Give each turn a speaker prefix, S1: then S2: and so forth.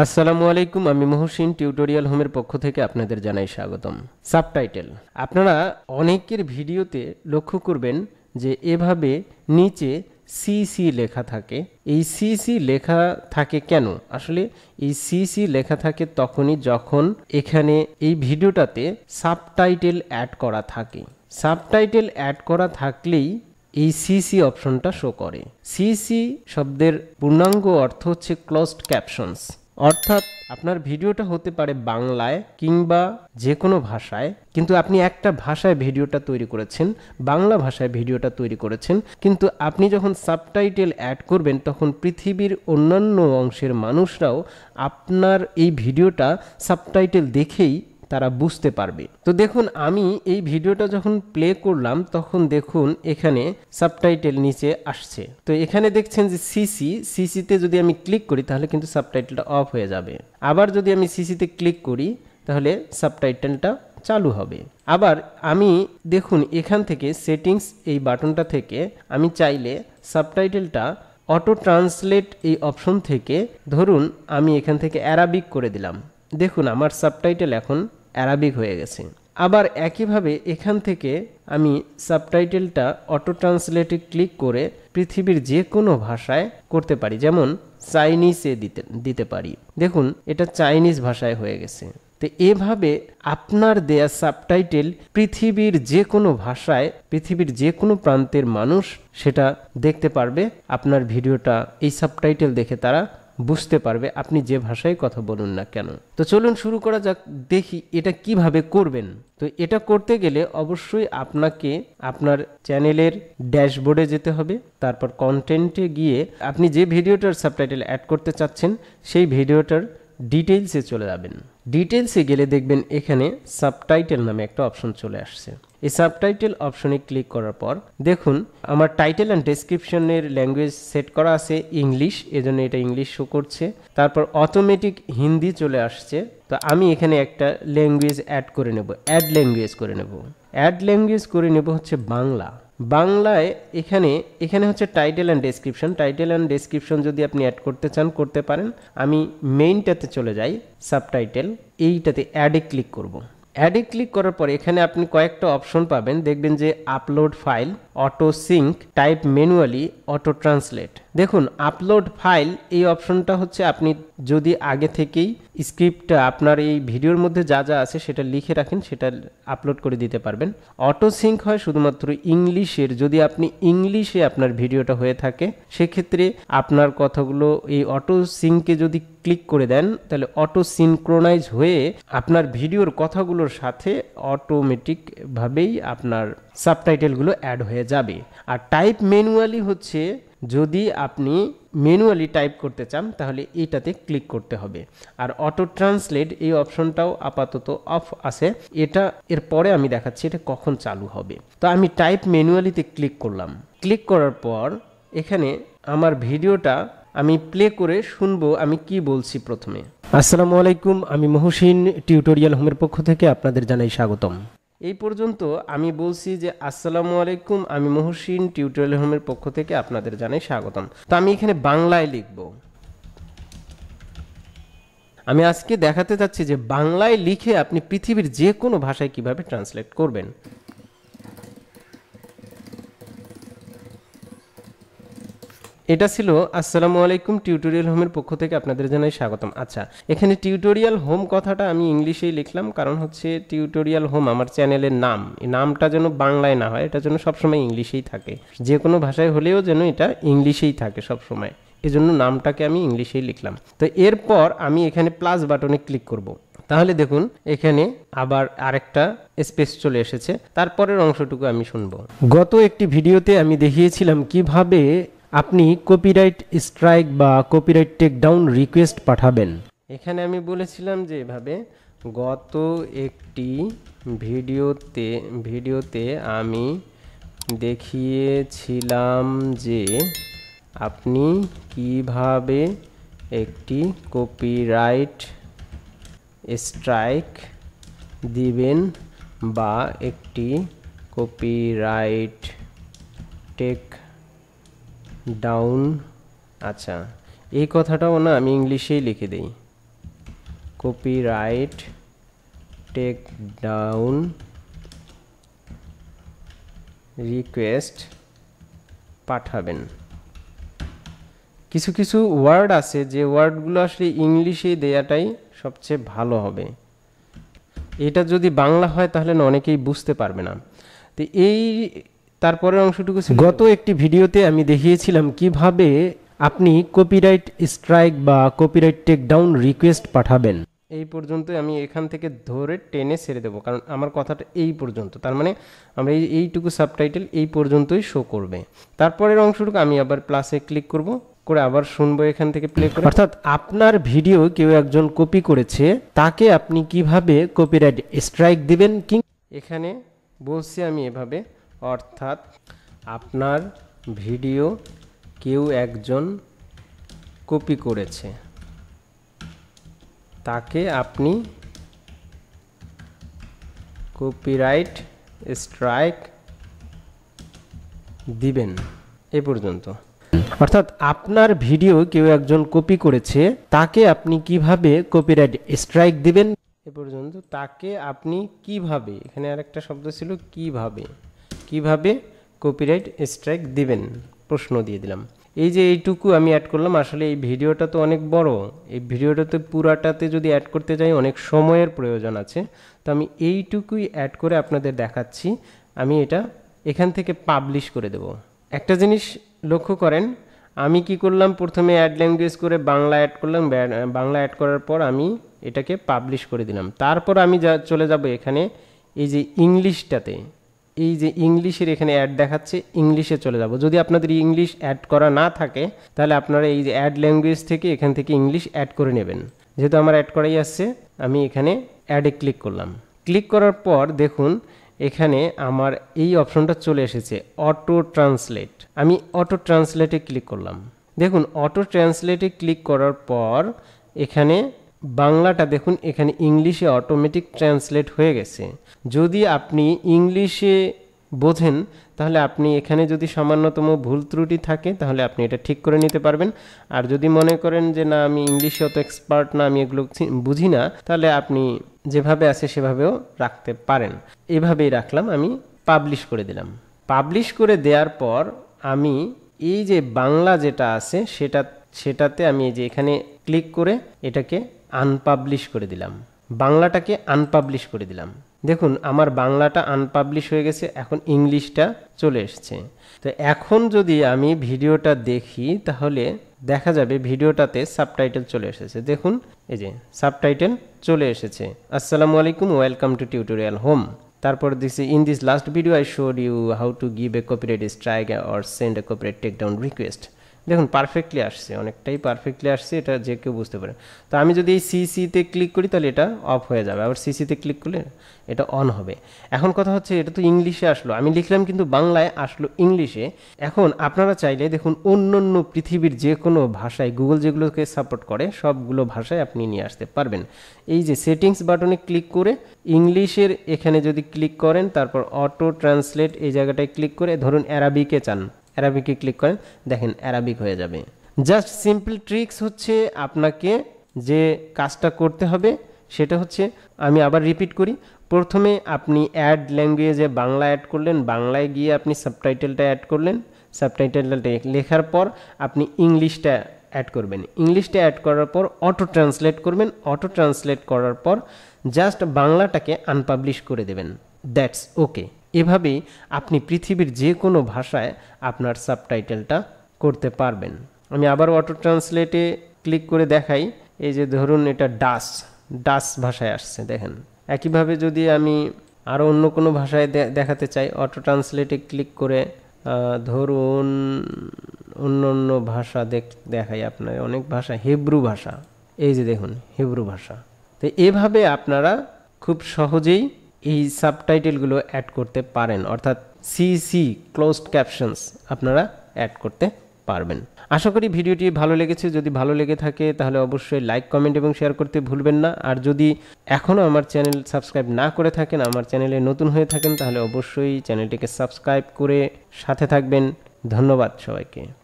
S1: আসসালামু আলাইকুম আমি মহসিন টিউটোরিয়াল হোমের পক্ষ থেকে আপনাদের জানাই স্বাগতম সাবটাইটেল আপনারা অনেকের ভিডিওতে লক্ষ্য করবেন যে এভাবে নিচে সিসি লেখা থাকে এই সিসি লেখা থাকে কেন আসলে এই সিসি লেখা থাকে তখনই যখন এখানে এই ভিডিওটাতে সাবটাইটেল অ্যাড করা থাকে সাবটাইটেল অ্যাড করা থাকলেই এই সিসি অপশনটা শো করে সিসি শব্দের পূর্ণাঙ্গ অর্থ হচ্ছে ক্লোজড ক্যাপশনস অর্থাৎ আপনার ভিডিওটা হতে পারে বাংলায় কিংবা যে কোনো ভাষায় কিন্তু আপনি একটা ভাষায় ভিডিওটা তৈরি করেছেন বাংলা ভাষায় ভিডিওটা তৈরি করেছেন কিন্তু আপনি যখন সাবটাইটেল অ্যাড করবেন তখন পৃথিবীর অন্যান্য অংশের মানুষরাও আপনার এই ভিডিওটা সাবটাইটেল দেখেই তারা বুঝতে পারবে তো দেখুন আমি এই ভিডিওটা যখন প্লে করলাম তখন দেখুন এখানে সাবটাইটেল নিচে আসছে তো এখানে দেখছেন যে সিসি সিসিতে যদি আমি ক্লিক করি তাহলে কিন্তু সাবটাইটেলটা অফ হয়ে যাবে আবার যদি আমি সিসিতে ক্লিক করি তাহলে সাবটাইটেলটা চালু হবে আবার আমি দেখুন এখান থেকে সেটিংস এই বাটনটা থেকে আমি চাইলে সাবটাইটেলটা অটো ট্রান্সলেট এই অপশন থেকে ধরুন আমি এখান থেকে অ্যারাবিক করে দিলাম দেখুন আমার সাবটাইটেল এখন অ্যারাবিক হয়ে গেছে আবার একইভাবে এখান থেকে আমি সাবটাইটেলটা অটো ট্রান্সলেটে ক্লিক করে পৃথিবীর যে কোনো ভাষায় করতে পারি যেমন চাইনিজে দিতে দিতে পারি দেখুন এটা চাইনিজ ভাষায় হয়ে গেছে তো এভাবে আপনার দেয়া সাবটাইটেল পৃথিবীর যে কোনো ভাষায় পৃথিবীর যে কোনো প্রান্তের মানুষ সেটা দেখতে পারবে আপনার ভিডিওটা এই সাবটাইটেল দেখে তারা বুঝতে পারবে আপনি যে ভাষায় কথা বলুন না কেন তো চলুন শুরু করা যাক দেখি এটা কিভাবে করবেন তো এটা করতে গেলে অবশ্যই আপনাকে আপনার চ্যানেলের ড্যাশবোর্ডে যেতে হবে তারপর কন্টেন্টে গিয়ে আপনি যে ভিডিওটার সাবটাইটেল অ্যাড করতে চাচ্ছেন সেই ভিডিওটার ডিটেলসে চলে যাবেন ডিটেলসে গেলে দেখবেন এখানে সাবটাইটেল নামে একটা অপশন চলে আসছে এই সাবটাইটেল অপশনে ক্লিক করার পর দেখুন আমার টাইটেল অ্যান্ড ডেসক্রিপশনের ল্যাঙ্গুয়েজ সেট করা আছে ইংলিশ এজন্য এটা ইংলিশ শো করছে তারপর অটোমেটিক হিন্দি চলে আসছে তো আমি এখানে একটা ল্যাঙ্গুয়েজ অ্যাড করে নেব অ্যাড ল্যাঙ্গুয়েজ করে নেব অ্যাড ল্যাঙ্গুয়েজ করে নেব হচ্ছে বাংলা বাংলায় এখানে এখানে হচ্ছে title and description title and description যদি আপনি অ্যাড করতে চান করতে পারেন আমি মেইনটাতে চলে যাই সাবটাইটেল এইটাতে অ্যাডে ক্লিক করব অ্যাডে ক্লিক করার পর এখানে আপনি কয়েকটা অপশন পাবেন দেখবেন যে upload file auto sync type manually auto translate দেখুন আপলোড ফাইল এই অপশনটা হচ্ছে আপনি যদি আগে থেকেই স্ক্রিপ্টটা আপনার এই ভিডিওর মধ্যে যা যা আছে সেটা লিখে রাখেন সেটা আপলোড করে দিতে পারবেন অটো সিঙ্ক হয় শুধুমাত্র ইংলিশের যদি আপনি ইংলিশে আপনার ভিডিওটা হয়ে থাকে সেক্ষেত্রে আপনার কথাগুলো এই অটো সিঙ্কে যদি ক্লিক করে দেন তাহলে অটো সিনক্রোনাইজ হয়ে আপনার ভিডিওর কথাগুলোর সাথে অটোমেটিকভাবেই আপনার সাবটাইটেলগুলো অ্যাড হয়ে যাবে আর টাইপ ম্যানুয়ালি হচ্ছে যদি আপনি ম্যানুয়ালি টাইপ করতে চান তাহলে এটাতে ক্লিক করতে হবে আর অটো ট্রান্সলেট এই অপশনটাও আপাতত অফ আছে এটা এর পরে আমি দেখাচ্ছি এটা কখন চালু হবে তো আমি টাইপ ম্যানুয়ালিতে ক্লিক করলাম ক্লিক করার পর এখানে আমার ভিডিওটা আমি প্লে করে শুনবো আমি কি বলছি প্রথমে আসসালামু আলাইকুম আমি মহসিন টিউটোরিয়াল হোমের পক্ষ থেকে আপনাদের জানাই স্বাগতম এই পর্যন্ত আমি বলছি যে আসসালামু আলাইকুম আমি মহসিন টিউটোরিয়াল হোমের পক্ষ থেকে আপনাদের জানাই স্বাগতম তো আমি এখানে বাংলায় লিখব আমি আজকে দেখাতে চাচ্ছি যে বাংলায় লিখে আপনি পৃথিবীর যে কোনো ভাষায় কিভাবে ট্রান্সলেট করবেন এটা ছিল আসসালামু আলাইকুম টিউটোরিয়াল হোমের পক্ষ থেকে আপনাদের জানাই স্বাগতম আচ্ছা এখানে টিউটোরিয়াল হোম কথাটা আমি ইংলিশেই লিখলাম কারণ হচ্ছে টিউটোরিয়াল হোম আমার চ্যানেলের নাম এই নামটা যেন বাংলায় না হয় এটা যেন সবসময় ইংলিশেই থাকে যে কোনো ভাষায় হলেও যেন এটা ইংলিশেই থাকে সবসময় এজন্য নামটাকে আমি ইংলিশেই লিখলাম তো এরপর আমি এখানে প্লাস বাটনে ক্লিক করব। তাহলে দেখুন এখানে আবার আরেকটা স্পেস চলে এসেছে তারপরের অংশটুকু আমি শুনবো গত একটি ভিডিওতে আমি দেখিয়েছিলাম কিভাবে আপনি কপিরাইট স্ট্রাইক বা কপিরাইট টেকডাউন রিকোয়েস্ট পাঠাবেন এখানে আমি বলেছিলাম যে এভাবে গত একটি ভিডিওতে ভিডিওতে আমি দেখিয়েছিলাম যে আপনি কিভাবে একটি কপিরাইট স্ট্রাইক দিবেন বা একটি কপিরাইট টেক ডাউন আচ্ছা এই কথাটাও না আমি ইংলিশেই লিখে দিই copyright takedown request পাঠাবেন কিছু কিছু ওয়ার্ড আছে যে ওয়ার্ডগুলো আসলে ইংলিশে দেয়াটাই সবচেয়ে ভালো হবে এটা যদি বাংলা হয় তাহলে অনেকেই বুঝতে পারবে না তো এই তারপরের অংশটুকু গত একটি ভিডিওতে আমি দেখিয়েছিলাম কিভাবে আপনি কপিরাইট স্ট্রাইক বা কপিরাইট টেক ডাউন রিকোয়েস্ট পাঠাবেন এই পর্যন্ত আমি এখান থেকে ধরে টেনে ছেড়ে দেবো কারণ আমার কথাটা এই পর্যন্ত তার মানে আমরা এই এইটুকু সাবটাইটেল এই পর্যন্তই শো করবে তারপরের অংশটুকু আমি আবার প্লাসে ক্লিক করব করে আবার শুনবো এখান থেকে প্লে করে অর্থাৎ আপনার ভিডিও কেউ একজন কপি করেছে তাকে আপনি কিভাবে কপিরাইট স্ট্রাইক দিবেন কি এখানে বলছি আমি এভাবে অর্থাৎ আপনার ভিডিও কেউ একজন কপি করেছে তাকে আপনি কপিরাইট স্ট্রাইক দিবেন এ পর্যন্ত অর্থাৎ আপনার ভিডিও কেউ একজন কপি করেছে তাকে আপনি কিভাবে কপিরাইট স্ট্রাইক দিবেন এ পর্যন্ত তাকে আপনি কিভাবে এখানে আরেকটা শব্দ ছিল কিভাবে কিভাবে কপিরাইট স্ট্রাইক দিবেন প্রশ্ন দিয়ে দিলাম এই যে এইটুকু আমি অ্যাড করলাম আসলে এই ভিডিওটা তো অনেক বড় এই ভিডিওটাতে পুরাটাতে যদি অ্যাড করতে যাই অনেক সময়ের প্রয়োজন আছে তো আমি এইটুকুই অ্যাড করে আপনাদের দেখাচ্ছি আমি এটা এখান থেকে পাবলিশ করে দেব একটা জিনিস লক্ষ্য করেন আমি কি করলাম প্রথমে অ্যাড ল্যাঙ্গুয়েজ করে বাংলা অ্যাড করলাম বাংলা অ্যাড করার পর আমি এটাকে পাবলিশ করে দিলাম তারপর আমি যা চলে যাব এখানে এই যে ইংলিশটাতে এই যে ইংলিশের এখানে অ্যাড দেখাচ্ছে ইংলিশে চলে যাব যদি আপনাদের ইংলিশ অ্যাড করা না থাকে তাহলে আপনারা এই যে অ্যাড ল্যাঙ্গুয়েজ থেকে এখান থেকে ইংলিশ অ্যাড করে নেবেন যেহেতু আমার অ্যাড করাই আসছে আমি এখানে অ্যাডে ক্লিক করলাম ক্লিক করার পর দেখুন এখানে আমার এই অপশনটা চলে এসেছে অটো ট্রান্সলেট আমি অটো ট্রান্সলেটে ক্লিক করলাম দেখুন অটো ট্রান্সলেটে ক্লিক করার পর এখানে বাংলাটা দেখুন এখানে ইংলিশে অটোমেটিক ট্রান্সলেট হয়ে গেছে যদি আপনি ইংলিশে বোঝেন তাহলে আপনি এখানে যদি সামান্যতম ভুল ত্রুটি থাকে তাহলে আপনি এটা ঠিক করে নিতে পারবেন আর যদি মনে করেন যে না আমি ইংলিশে অত এক্সপার্ট না আমি এগুলো বুঝি না তাহলে আপনি যেভাবে আছে সেভাবেও রাখতে পারেন এভাবেই রাখলাম আমি পাবলিশ করে দিলাম পাবলিশ করে দেওয়ার পর আমি এই যে বাংলা যেটা আছে সেটা সেটাতে আমি এই যে এখানে ক্লিক করে এটাকে আনপাবলিশ করে দিলাম বাংলাটাকে আনপাবলিশ করে দিলাম দেখুন আমার বাংলাটা আনপাবলিশ হয়ে গেছে এখন ইংলিশটা চলে এসছে তো এখন যদি আমি ভিডিওটা দেখি তাহলে দেখা যাবে ভিডিওটাতে সাবটাইটেল চলে এসেছে দেখুন এই যে সাবটাইটেল চলে এসেছে আসসালামু আলাইকুম ওয়েলকাম টু টিউটোরিয়াল হোম তারপর দিচ্ছি in this last video I showed you how to give a copyright strike or send a copyright takedown request দেখুন পারফেক্টলি আসছে অনেকটাই পারফেক্টলি আসছে এটা যে কেউ বুঝতে পারে তো আমি যদি এই সিসিতে ক্লিক করি তাহলে এটা অফ হয়ে যাবে আবার সিসিতে ক্লিক করলে এটা অন হবে এখন কথা হচ্ছে এটা তো ইংলিশে আসলো আমি লিখলাম কিন্তু বাংলায় আসলো ইংলিশে এখন আপনারা চাইলে দেখুন অন্য অন্য পৃথিবীর যে কোনো ভাষায় গুগল যেগুলোকে সাপোর্ট করে সবগুলো ভাষায় আপনি নিয়ে আসতে পারবেন এই যে সেটিংস বাটনে ক্লিক করে ইংলিশের এখানে যদি ক্লিক করেন তারপর অটো ট্রান্সলেট এই জায়গাটায় ক্লিক করে ধরুন অ্যারাবিকে চান অ্যারাবিকে ক্লিক করেন দেখেন অ্যারাবিক হয়ে যাবে জাস্ট সিম্পল ট্রিক্স হচ্ছে আপনাকে যে কাজটা করতে হবে সেটা হচ্ছে আমি আবার রিপিট করি প্রথমে আপনি অ্যাড ল্যাঙ্গুয়েজে বাংলা অ্যাড করলেন বাংলায় গিয়ে আপনি সাবটাইটেলটা অ্যাড করলেন সাবটাইটেলটা লেখার পর আপনি ইংলিশটা অ্যাড করবেন ইংলিশটা অ্যাড করার পর অটো ট্রান্সলেট করবেন অটো ট্রান্সলেট করার পর জাস্ট বাংলাটাকে আনপাবলিশ করে দেবেন দ্যাটস ওকে এভাবেই আপনি পৃথিবীর যে কোনো ভাষায় আপনার সাবটাইটেলটা করতে পারবেন আমি আবার অটো ট্রান্সলেটে ক্লিক করে দেখাই এই যে ধরুন এটা ডাস ডাস ভাষায় আসছে দেখেন একইভাবে যদি আমি আরও অন্য কোনো ভাষায় দেখাতে চাই অটো ট্রান্সলেটে ক্লিক করে ধরুন অন্য অন্য ভাষা দেখ দেখাই আপনার অনেক ভাষা হিব্রু ভাষা এই যে দেখুন হিব্রু ভাষা তো এভাবে আপনারা খুব সহজেই এই সাবটাইটেলগুলো অ্যাড করতে পারেন অর্থাৎ সি সি ক্লোজড ক্যাপশনস আপনারা অ্যাড করতে পারবেন আশা করি ভিডিওটি ভালো লেগেছে যদি ভালো লেগে থাকে তাহলে অবশ্যই লাইক কমেন্ট এবং শেয়ার করতে ভুলবেন না আর যদি এখনও আমার চ্যানেল সাবস্ক্রাইব না করে থাকেন আমার চ্যানেলে নতুন হয়ে থাকেন তাহলে অবশ্যই চ্যানেলটিকে সাবস্ক্রাইব করে সাথে থাকবেন ধন্যবাদ সবাইকে